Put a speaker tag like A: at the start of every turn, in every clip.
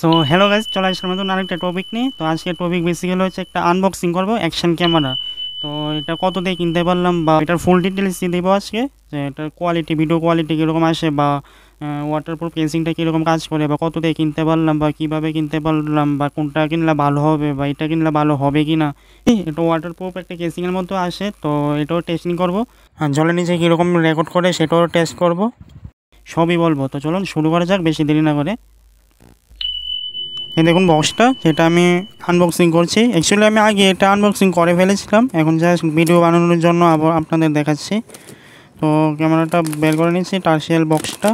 A: so hello guys চলে আসলাম নতুন আরেকটা টপিক নিয়ে তো আজকে টপিক বেসিক্যালি হচ্ছে একটা আনবক্সিং করবো অ্যাকশন ক্যামেরা তো এটা কত দিয়ে কিনতে পারলাম বা এটার ফুল ডিটেলস দিয়ে দেবো আজকে যে এটার কোয়ালিটি ভিডিও কোয়ালিটি কীরকম আসে বা ওয়াটারপ্রুফ পেন্সিংটা কীরকম কাজ করে বা কত দিয়ে কিনতে পারলাম বা কীভাবে কিনতে পারলাম বা কোনটা কিনলে ভালো হবে বা এটা কিনলে ভালো হবে কি না এটা ওয়াটারপ্রুফ একটা কেসিংয়ের মধ্যে আসে তো এটাও টেস্টিং করবো আর জলের নিচে কীরকম রেকর্ড করে সেটাও টেস্ট করব সবই বলবো তো চলুন শুরু করা যাক বেশি দেরি না করে এই দেখুন বক্সটা যেটা আমি আনবক্সিং করছি অ্যাকচুয়ালি আমি আগে এটা আনবক্সিং করে ফেলেছিলাম এখন জাস্ট ভিডিও বানানোর জন্য আবার আপনাদের দেখাচ্ছি তো ক্যামেরাটা বের করে নিয়েছি টার্সিয়াল বক্সটা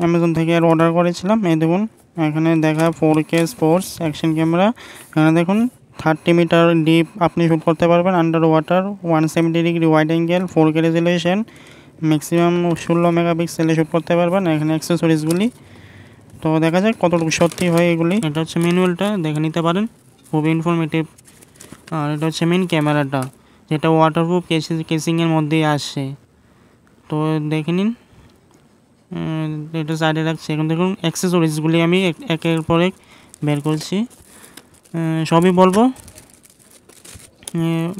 A: অ্যামাজন থেকে আর অর্ডার করেছিলাম এই দেখুন এখানে দেখা four K sports action camera এখানে দেখুন থার্টি মিটার ডিপ আপনি শ্যুট করতে পারবেন under water one seventy degree wide angle four K resolution maximum ষোলো মেগাপিক্সেলে শ্যুট করতে পারবেন এখানে অ্যাক্সেসরিজগুলি তো দেখা যাক কতটুকু সত্যি হয় এগুলি এটা হচ্ছে ম্যানুয়ালটা দেখে নিতে পারেন খুবই ইনফরমেটিভ আর এটা হচ্ছে মেন ক্যামেরাটা যেটা ওয়াটারপ্রুফ কেসি কেসিংয়ের মধ্যেই আসছে তো দেখে নিন এটা সাইডে রাখছি এখন দেখুন অ্যাক্সেসরিজগুলি আমি একের পর এক বের করছি সবই বলবো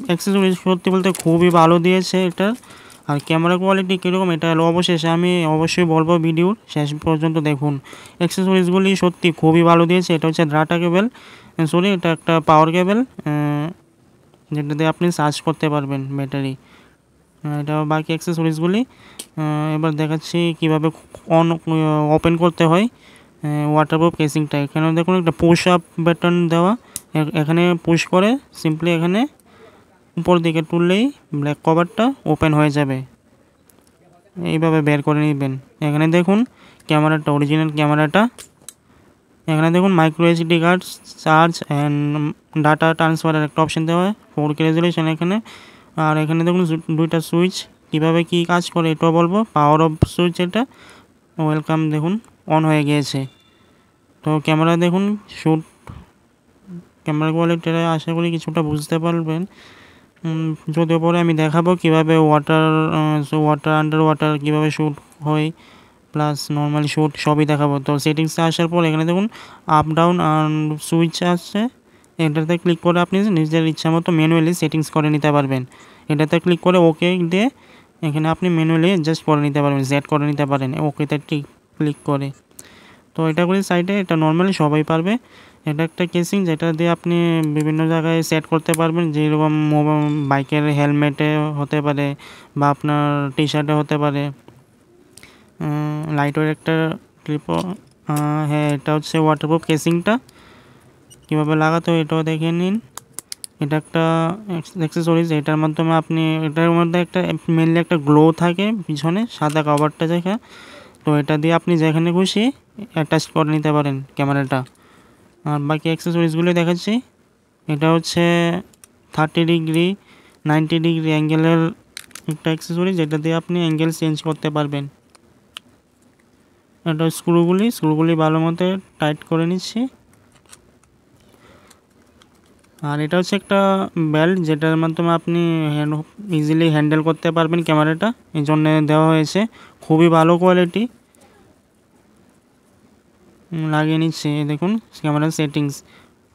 A: অ্যাক্সেসরিজ সত্যি বলতে খুবই ভালো দিয়েছে এটার আর ক্যামেরা কোয়ালিটি কীরকম এটা অবশেষে আমি অবশ্যই বলবো ভিডিওর শেষ পর্যন্ত দেখুন অ্যাক্সেসরিজগুলি সত্যি খুবই ভালো দিয়েছে এটা হচ্ছে ড্রাটা কেবেল সরি এটা একটা পাওয়ার কেবেল যেটাতে আপনি চার্জ করতে পারবেন ব্যাটারি এটা বাকি অ্যাক্সেসরিজগুলি এবার দেখাচ্ছি কিভাবে অন ওপেন করতে হয় ওয়াটারপ্রুফ কেসিংটা এখানে দেখুন একটা পুশ আপ ব্যাটন দেওয়া এখানে পুশ করে সিম্পলি এখানে উপর দিকে তুললেই ব্ল্যাক কভারটা ওপেন হয়ে যাবে এইভাবে বের করে নেবেন এখানে দেখুন ক্যামেরাটা অরিজিনাল ক্যামেরাটা এখানে দেখুন micro HD card charge and data ট্রান্সফারের একটা অপশান দেওয়া হয় ফোর কে রেজুলেশন এখানে আর এখানে দেখুন দুইটা সুইচ কীভাবে কি কাজ করে এটাও বলবো পাওয়ার অফ সুইচ এটা ওয়েলকাম দেখুন অন হয়ে গিয়েছে তো ক্যামেরা দেখুন শ্যুট ক্যামেরা কোয়ালিটিটা আশা করি কিছুটা বুঝতে পারবেন যদিও পরে আমি দেখাবো কীভাবে ওয়াটার ওয়াটার আন্ডার ওয়াটার কীভাবে শ্যুট হয় প্লাস নর্মালি শ্যুট সবই দেখাবো তো সেটিংসে আসার পর এখানে দেখুন আপ ডাউন সুইচ আসছে এটাতে ক্লিক করে আপনি নিজের ইচ্ছা মতো ম্যানুয়ালি সেটিংস করে নিতে পারবেন এটাতে ক্লিক করে ওকে দিয়ে এখানে আপনি ম্যানুয়ালি অ্যাডজাস্ট করে নিতে পারবেন জ্যাড করে নিতে পারেন ওকেতে ক্লিক করে তো এটা করে সাইডে এটা নর্মালি সবাই পারবে এটা একটা কেসিং যেটা দিয়ে আপনি বিভিন্ন জায়গায় সেট করতে পারবেন যেরকম বাইকের হেলমেটে হতে পারে বা আপনার টি শার্টে হতে পারে লাইটের একটা ক্লিপও হ্যাঁ এটা হচ্ছে ওয়াটারপ্রুফ কেসিংটা কীভাবে লাগাতো এটাও দেখে নিন এটা একটা অ্যাক্সেসরিজ এটার মাধ্যমে আপনি এটার মধ্যে একটা মেনলি একটা গ্লো থাকে পিছনে সাদা কভারটা দেখা তো এটা দিয়ে আপনি যেখানে খুশি অ্যাটাচ করে নিতে পারেন ক্যামেরাটা আর বাকি অ্যাক্সেসরিজগুলি দেখাচ্ছি এটা হচ্ছে থার্টি ডিগ্রি নাইনটি ডিগ্রি অ্যাঙ্গেলের একটা অ্যাক্সেসরি যেটা দিয়ে আপনি অ্যাঙ্গেল চেঞ্জ করতে পারবেন এটা স্ক্রুগুলি স্ক্রুগুলি ভালো মতো টাইট করে নিচ্ছি আর এটা হচ্ছে একটা বেল্ট যেটার মাধ্যমে আপনি হ্যান্ড ইজিলি হ্যান্ডেল করতে পারবেন ক্যামেরাটা এই জন্যে দেওয়া হয়েছে খুবই ভালো কোয়ালিটি লাগিয়ে নিচ্ছে দেখুন ক্যামেরার সেটিংস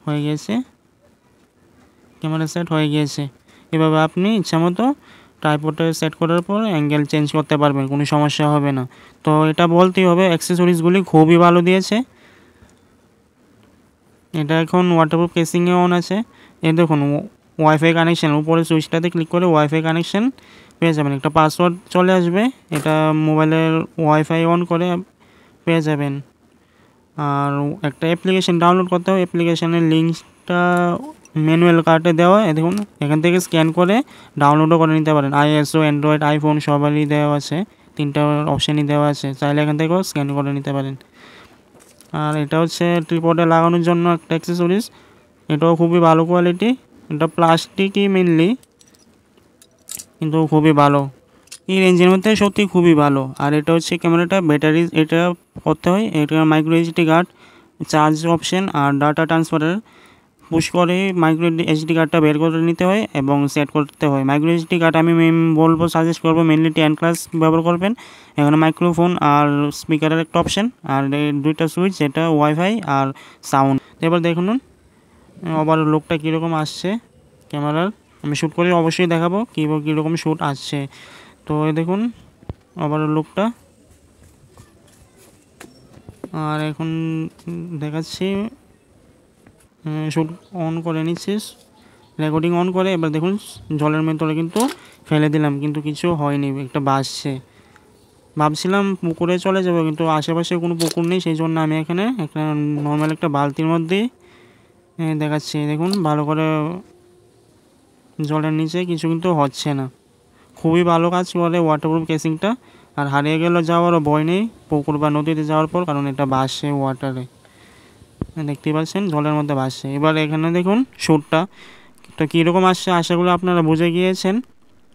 A: হয়ে গেছে ক্যামেরা সেট হয়ে গিয়েছে এভাবে আপনি ইচ্ছামতো ট্রাইপোর্টে সেট করার পর অ্যাঙ্গেল চেঞ্জ করতে পারবেন কোনো সমস্যা হবে না তো এটা বলতেই হবে অ্যাক্সেসরিজগুলি খুবই ভালো দিয়েছে এটা এখন ওয়াটারপ্রুফ কেসিংয়ে অন আছে এ দেখুন ওয়াইফাই কানেকশান উপরে সুইচটাতে ক্লিক করে ওয়াইফাই কানেকশান পেয়ে যাবেন একটা পাসওয়ার্ড চলে আসবে এটা মোবাইলের ওয়াইফাই অন করে পেয়ে যাবেন আর একটা অ্যাপ্লিকেশান ডাউনলোড করতে হবে অ্যাপ্লিকেশানের লিঙ্কটা ম্যানুয়াল কার্ডে দেওয়া হয় দেখুন এখান থেকে স্ক্যান করে ডাউনলোডও করে নিতে পারেন আইএসও অ্যান্ড্রয়েড আইফোন সবারই দেওয়া আছে তিনটা অপশানই দেওয়া আছে চাইলে এখান থেকেও স্ক্যান করে নিতে পারেন আর এটা হচ্ছে ট্রিপোর্টে লাগানোর জন্য একটা অ্যাক্সেসরিজ এটাও খুবই ভালো কোয়ালিটি এটা প্লাস্টিকই মেনলি কিন্তু খুবই ভালো এই রেঞ্জের মধ্যে সত্যি খুবই ভালো আর এটা হচ্ছে ক্যামেরাটা ব্যাটারি এটা করতে হয় এটা micro HD card charge option আর ডাটা ট্রান্সফারের পুশ করে মাইক্রো এইচডি কার্ডটা বের করে নিতে হয় এবং সেট করতে হয় মাইক্রো এইচডি কার্ড আমি বলবো সাজেস্ট করবো মেনলি টেন ক্লাস ব্যবহার করবেন এখানে মাইক্রোফোন আর স্পিকারের একটা অপশান আর দুইটা সুইচ এটা ওয়াইফাই আর সাউন্ড এবার দেখুন আবার লোকটা কীরকম আসছে ক্যামেরার আমি শ্যুট করে অবশ্যই দেখাবো কী কীরকম শ্যুট আসছে তো এই দেখুন আবার লোকটা আর এখন দেখাচ্ছি শুট অন করে নিচ্ছিস রেকর্ডিং অন করে এবার দেখুন জলের ভেতরে কিন্তু ফেলে দিলাম কিন্তু কিছু হয়নি একটা বাসছে ভাবছিলাম পুকুরে চলে যাবো কিন্তু আশেপাশে কোনো পুকুর নেই সেই জন্য আমি এখানে একটা নর্মাল একটা বালতির মধ্যে দেখাচ্ছি দেখুন ভালো করে জলের নিচে কিছু কিন্তু হচ্ছে না খুবই ভালো কাজ করে ওয়াটারপ্রুফ কেসিংটা আর হারিয়ে গেলে যাওয়ারও ভয় নেই পুকুর বা নদীতে যাওয়ার পর কারণ এটা বাসে ওয়াটারে হ্যাঁ, দেখতে পাচ্ছেন জলের মধ্যে বাসে এবার এখানে দেখুন সুরটা তো কীরকম আসছে আশাগুলো আপনারা বুঝে গিয়েছেন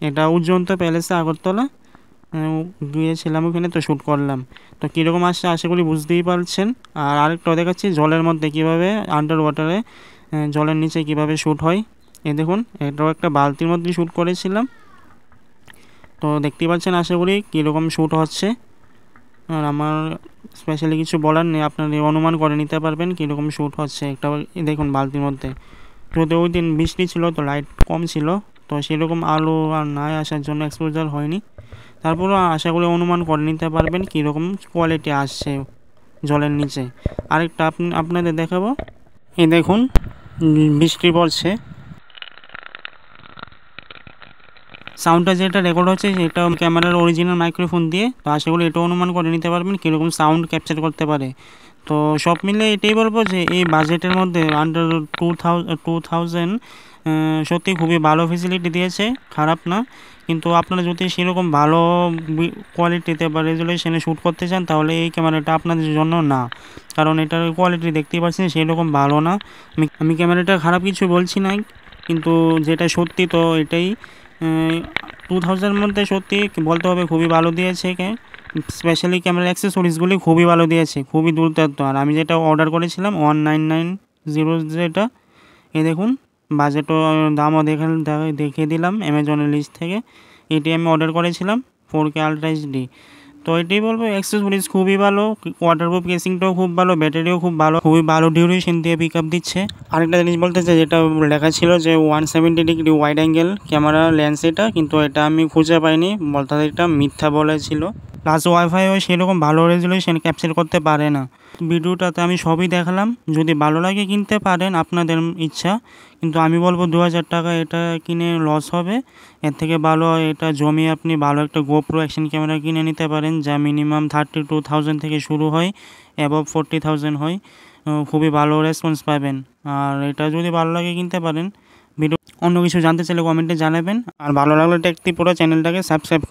A: এটা উজ্জন্ত প্যালেসে আগরতলা গিয়েছিলাম ওখানে তো শ্যুট করলাম তো কীরকম আসছে আশাগুলি বুঝতেই পারছেন আর আরেকটা দেখাচ্ছি জলের মধ্যে কীভাবে আন্ডার ওয়াটারে জলের নিচে কীভাবে শ্যুট হয় এ দেখুন এটাও একটা বালতির মধ্যে শ্যুট করেছিলাম তো দেখতে পাচ্ছেন আশা করি কীরকম শ্যুট হচ্ছে আর আমার স্পেশালি কিছু বলার নেই আপনারা অনুমান করে নিতে পারবেন কীরকম শ্যুট হচ্ছে একটা দেখুন বালতির মধ্যে তো ওই দিন বৃষ্টি ছিল তো লাইট কম ছিল তো সেরকম আলো আর নাই আসার জন্য এক্সপোজার হয়নি তারপরও আশা করি অনুমান করে নিতে পারবেন কীরকম কোয়ালিটি আসছে জলের নিচে আরেকটা আপনি আপনাদের দেখাবো এ দেখুন বৃষ্টি পড়ছে সাউন্ডটা যেটা রেকর্ড হচ্ছে সেটা ক্যামেরার অরিজিনাল মাইক্রোফোন দিয়ে তো আশা করি এটাও অনুমান করে নিতে পারবেন কীরকম সাউন্ড ক্যাপচার করতে পারে তো সব মিলে এটাই বলবো যে এই বাজেটের মধ্যে আন্ডার টু টু থাউজেন্ড সত্যি খুবই ভালো ফেসিলিটি দিয়েছে খারাপ না কিন্তু আপনারা যদি সেরকম ভালো কোয়ালিটিতে বা রেজুলেশনে শ্যুট করতে চান তাহলে এই ক্যামেরাটা আপনাদের জন্য না কারণ এটার কোয়ালিটি দেখতেই পাচ্ছেন সেরকম ভালো না আমি ক্যামেরাটা খারাপ কিছু বলছি না কিন্তু যেটা সত্যি তো এটাই টু থাউজেন্ডের মধ্যে সত্যি বলতে হবে খুবই ভালো দিয়েছে কে স্পেশালি ক্যামেরা অ্যাক্সেসরিজগুলি খুবই ভালো দিয়েছে খুবই দুর্দান্ত আর আমি যেটা অর্ডার করেছিলাম ওয়ান নাইন নাইন জিরো যেটা এ দেখুন বাজেটও দামও দেখে দেখিয়ে দিলাম অ্যামাজনের লিস্ট থেকে এটি আমি অর্ডার করেছিলাম ফোর কে আলট্রা এইচডি তো এটাই বলবো এক্সেসরিজ মানে খুবই ভালো ওয়াটারপ্রুফ কেসিংটাও খুব ভালো ব্যাটারিও খুব ভালো খুবই ভালো ডিউরেশন দিয়ে পিক আপ দিচ্ছে আরেকটা জিনিস বলতে চাই যেটা লেখা ছিল যে one seventy degree wide angle camera lens এটা কিন্তু এটা আমি খুঁজে পাইনি বলতে এটা মিথ্যা বলেছিল প্লাস ওয়াইফাইও সেরকম ভালো রেজুলেশন ক্যাপচার করতে পারে না ভিডিওটাতে আমি সবই দেখালাম যদি ভালো লাগে কিনতে পারেন আপনাদের ইচ্ছা কিন্তু আমি বলবো দু টাকা এটা কিনে লস হবে এর থেকে ভালো এটা জমি আপনি ভালো একটা গোপ্রো অ্যাকশন ক্যামেরা কিনে নিতে পারেন যা মিনিমাম থার্টি টু থাউজেন্ড থেকে শুরু হয় অ্যাবভ ফোরটি থাউজেন্ড হয় খুবই ভালো রেসপন্স পাবেন আর এটা যদি ভালো লাগে কিনতে পারেন ভিডিও অন্য কিছু জানতে চাইলে কমেন্টে জানাবেন আর ভালো লাগলে টেকটি পুরো চ্যানেলটাকে সাবস্ক্রাইব